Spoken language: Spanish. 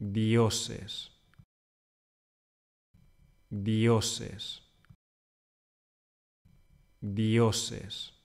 dioses, dioses, dioses.